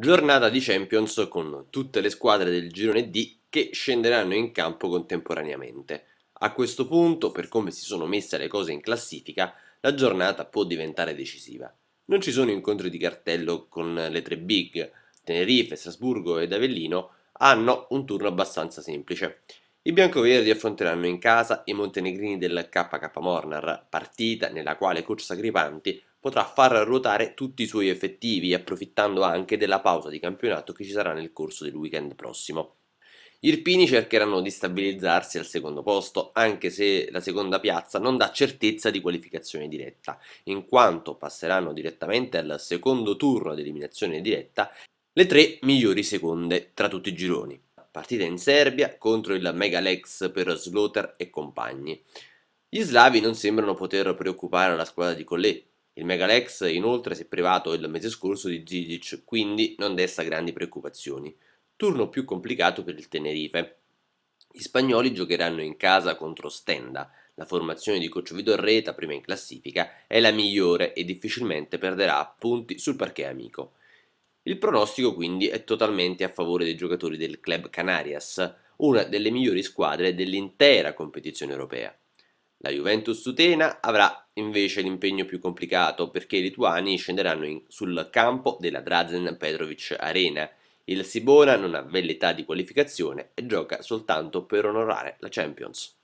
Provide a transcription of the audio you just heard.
Giornata di Champions con tutte le squadre del girone D che scenderanno in campo contemporaneamente. A questo punto, per come si sono messe le cose in classifica, la giornata può diventare decisiva. Non ci sono incontri di cartello con le tre big, Tenerife, Strasburgo ed Avellino hanno un turno abbastanza semplice. I biancoverdi affronteranno in casa i montenegrini del KK Mornar, partita nella quale coach Sacripanti potrà far ruotare tutti i suoi effettivi, approfittando anche della pausa di campionato che ci sarà nel corso del weekend prossimo. Gli Irpini cercheranno di stabilizzarsi al secondo posto, anche se la seconda piazza non dà certezza di qualificazione diretta, in quanto passeranno direttamente al secondo turno ad eliminazione diretta le tre migliori seconde tra tutti i gironi. Partita in Serbia contro il Megalex per Slaughter e compagni. Gli slavi non sembrano poter preoccupare la squadra di Collet, il Megalex inoltre si è privato il mese scorso di Zizic, quindi non desta grandi preoccupazioni. Turno più complicato per il Tenerife. Gli spagnoli giocheranno in casa contro Stenda. La formazione di Coach Vidorreta, prima in classifica, è la migliore e difficilmente perderà punti sul parquet amico. Il pronostico quindi è totalmente a favore dei giocatori del club Canarias, una delle migliori squadre dell'intera competizione europea. La Juventus Tutena avrà invece l'impegno più complicato perché i lituani scenderanno in, sul campo della Drazen Petrovic Arena. Il Sibona non ha velleità di qualificazione e gioca soltanto per onorare la Champions.